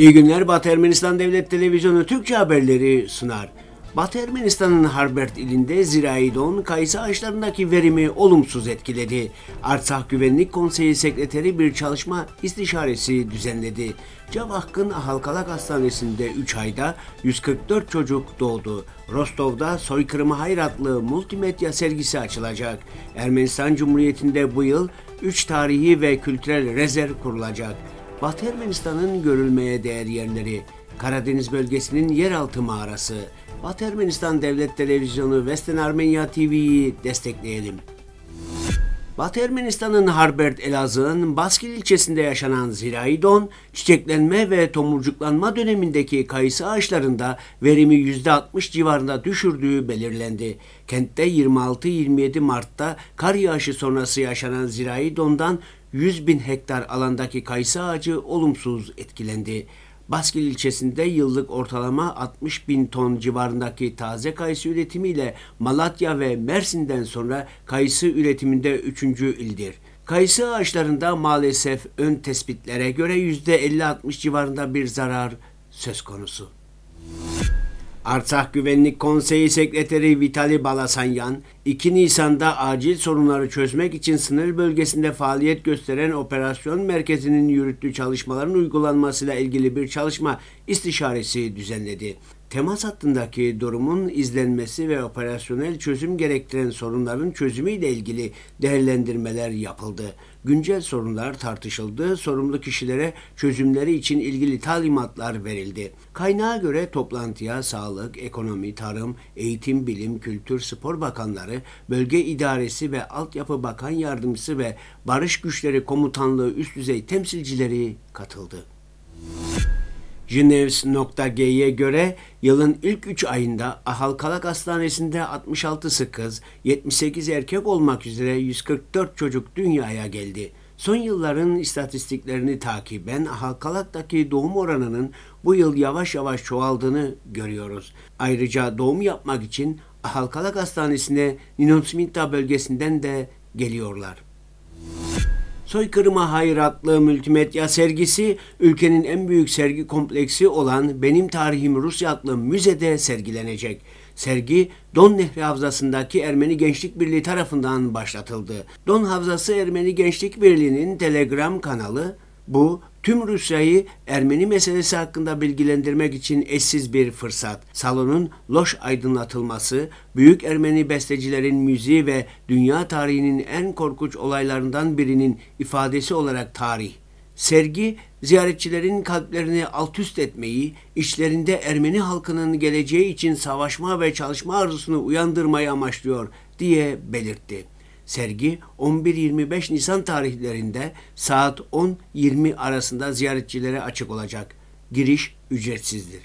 İyi günler Batı Ermenistan Devlet Televizyonu Türkçe haberleri sunar. Batı Ermenistan'ın Harbert ilinde zirai kayısı ağaçlarındaki verimi olumsuz etkiledi. Artsakh Güvenlik Konseyi Sekreteri bir çalışma istişaresi düzenledi. Cavakkın Halkalak Hastanesi'nde 3 ayda 144 çocuk doğdu. Rostov'da Soykırımı hayratlı multimedya sergisi açılacak. Ermenistan Cumhuriyeti'nde bu yıl 3 tarihi ve kültürel rezerv kurulacak. Batı Ermenistan'ın görülmeye değer yerleri, Karadeniz bölgesinin yeraltı mağarası, Batı Ermenistan Devlet Televizyonu Western Armenia TV'yi destekleyelim. Batı Ermenistan'ın Harbert Elazığ'ın Baskil ilçesinde yaşanan zirai don, çiçeklenme ve tomurcuklanma dönemindeki kayısı ağaçlarında verimi %60 civarında düşürdüğü belirlendi. Kentte 26-27 Mart'ta kar yağışı sonrası yaşanan zirai dondan 100 bin hektar alandaki kayısı ağacı olumsuz etkilendi. Baskil ilçesinde yıllık ortalama 60 bin ton civarındaki taze kayısı üretimiyle Malatya ve Mersin'den sonra kayısı üretiminde 3. ildir. Kayısı ağaçlarında maalesef ön tespitlere göre %50-60 civarında bir zarar söz konusu. Artsakh Güvenlik Konseyi Sekreteri Vitali Balasanyan, 2 Nisan'da acil sorunları çözmek için sınır bölgesinde faaliyet gösteren operasyon merkezinin yürüttüğü çalışmaların uygulanmasıyla ilgili bir çalışma istişaresi düzenledi temas hattındaki durumun izlenmesi ve operasyonel çözüm gerektiren sorunların çözümüyle ilgili değerlendirmeler yapıldı. Güncel sorunlar tartışıldı, sorumlu kişilere çözümleri için ilgili talimatlar verildi. Kaynağa göre toplantıya sağlık, ekonomi, tarım, eğitim, bilim, kültür, spor bakanları, bölge idaresi ve altyapı bakan yardımcısı ve barış güçleri komutanlığı üst düzey temsilcileri katıldı. Genews.g'ye göre yılın ilk 3 ayında Ahalkalak Hastanesi'nde 66'sı kız, 78 erkek olmak üzere 144 çocuk dünyaya geldi. Son yılların istatistiklerini takiben Ahalkalak'taki doğum oranının bu yıl yavaş yavaş çoğaldığını görüyoruz. Ayrıca doğum yapmak için Ahalkalak Hastanesi'ne Ninotsminta bölgesinden de geliyorlar. Soykırıma Hayratlı Multimedya sergisi ülkenin en büyük sergi kompleksi olan Benim Tarihim Rusya adlı müzede sergilenecek. Sergi Don Nehri Havzası'ndaki Ermeni Gençlik Birliği tarafından başlatıldı. Don Havzası Ermeni Gençlik Birliği'nin Telegram kanalı bu Tüm Rusya'yı Ermeni meselesi hakkında bilgilendirmek için eşsiz bir fırsat. Salonun loş aydınlatılması, büyük Ermeni bestecilerin müziği ve dünya tarihinin en korkunç olaylarından birinin ifadesi olarak tarih. Sergi, ziyaretçilerin kalplerini alt üst etmeyi, içlerinde Ermeni halkının geleceği için savaşma ve çalışma arzusunu uyandırmayı amaçlıyor diye belirtti. Sergi 11-25 Nisan tarihlerinde saat 10-20 arasında ziyaretçilere açık olacak. Giriş ücretsizdir.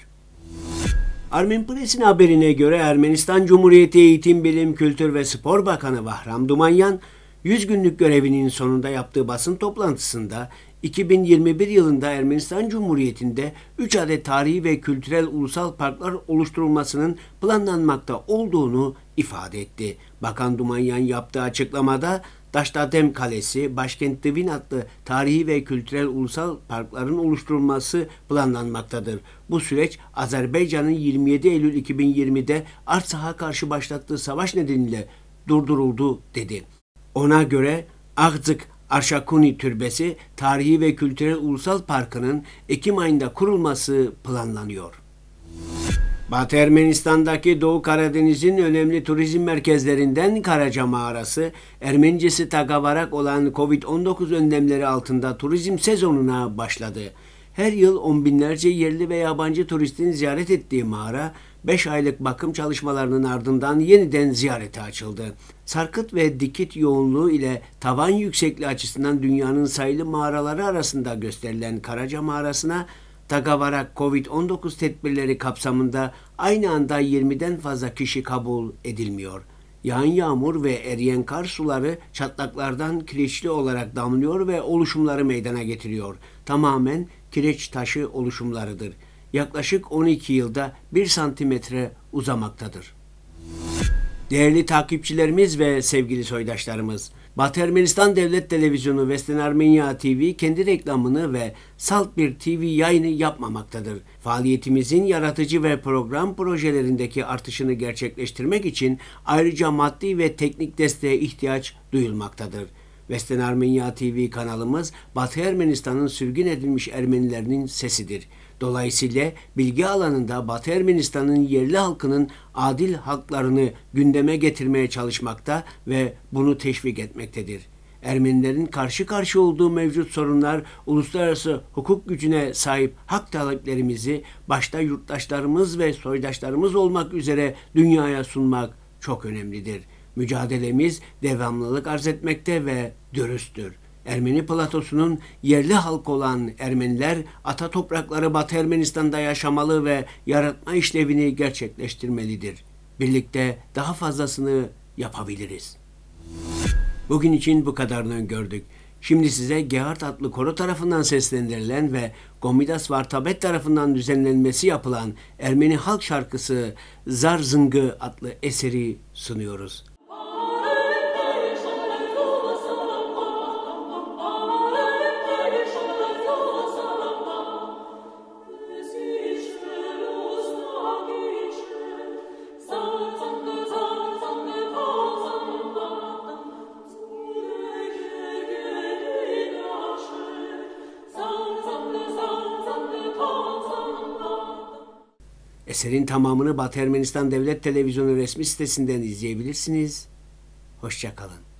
Armin Pres'in haberine göre Ermenistan Cumhuriyeti Eğitim, Bilim, Kültür ve Spor Bakanı Vahram Dumanyan, 100 günlük görevinin sonunda yaptığı basın toplantısında 2021 yılında Ermenistan Cumhuriyeti'nde 3 adet tarihi ve kültürel ulusal parklar oluşturulmasının planlanmakta olduğunu ifade etti. Bakan Dumanyan yaptığı açıklamada Daşdadem Kalesi, başkent Divin adlı tarihi ve kültürel ulusal parkların oluşturulması planlanmaktadır. Bu süreç Azerbaycan'ın 27 Eylül 2020'de Artsah'a karşı başlattığı savaş nedeniyle durduruldu dedi. Ona göre Ağzık Arşakuni Türbesi Tarihi ve Kültürel Ulusal Parkı'nın Ekim ayında kurulması planlanıyor. Batı Ermenistan'daki Doğu Karadeniz'in önemli turizm merkezlerinden Karaca Mağarası, Ermencesi tagavarak olan Covid-19 önlemleri altında turizm sezonuna başladı. Her yıl on binlerce yerli ve yabancı turistin ziyaret ettiği mağara, 5 aylık bakım çalışmalarının ardından yeniden ziyarete açıldı. Sarkıt ve dikit yoğunluğu ile tavan yüksekliği açısından dünyanın sayılı mağaraları arasında gösterilen Karaca Mağarası'na Tagavara COVID-19 tedbirleri kapsamında aynı anda 20'den fazla kişi kabul edilmiyor. Yağan yağmur ve eriyen kar suları çatlaklardan kireçli olarak damlıyor ve oluşumları meydana getiriyor. Tamamen kireç taşı oluşumlarıdır. Yaklaşık 12 yılda 1 santimetre uzamaktadır. Değerli takipçilerimiz ve sevgili soydaşlarımız, Batı Ermenistan Devlet Televizyonu Western Armenia TV kendi reklamını ve salt bir TV yayını yapmamaktadır. Faaliyetimizin yaratıcı ve program projelerindeki artışını gerçekleştirmek için ayrıca maddi ve teknik desteğe ihtiyaç duyulmaktadır. Vesten Armenia TV kanalımız Batı Ermenistan'ın sürgün edilmiş Ermenilerinin sesidir. Dolayısıyla bilgi alanında Batı Ermenistan'ın yerli halkının adil haklarını gündeme getirmeye çalışmakta ve bunu teşvik etmektedir. Ermenilerin karşı karşı olduğu mevcut sorunlar uluslararası hukuk gücüne sahip hak taleplerimizi başta yurttaşlarımız ve soydaşlarımız olmak üzere dünyaya sunmak çok önemlidir.'' Mücadelemiz devamlılık arz etmekte ve dürüsttür. Ermeni platosunun yerli halk olan Ermeniler ata toprakları Batı Ermenistan'da yaşamalı ve yaratma işlevini gerçekleştirmelidir. Birlikte daha fazlasını yapabiliriz. Bugün için bu kadarını gördük. Şimdi size Gehart adlı koro tarafından seslendirilen ve Gomidas Vartabet tarafından düzenlenmesi yapılan Ermeni halk şarkısı Zar Zıngı adlı eseri sunuyoruz. Eserin tamamını Batı Ermenistan Devlet Televizyonu resmi sitesinden izleyebilirsiniz. Hoşçakalın.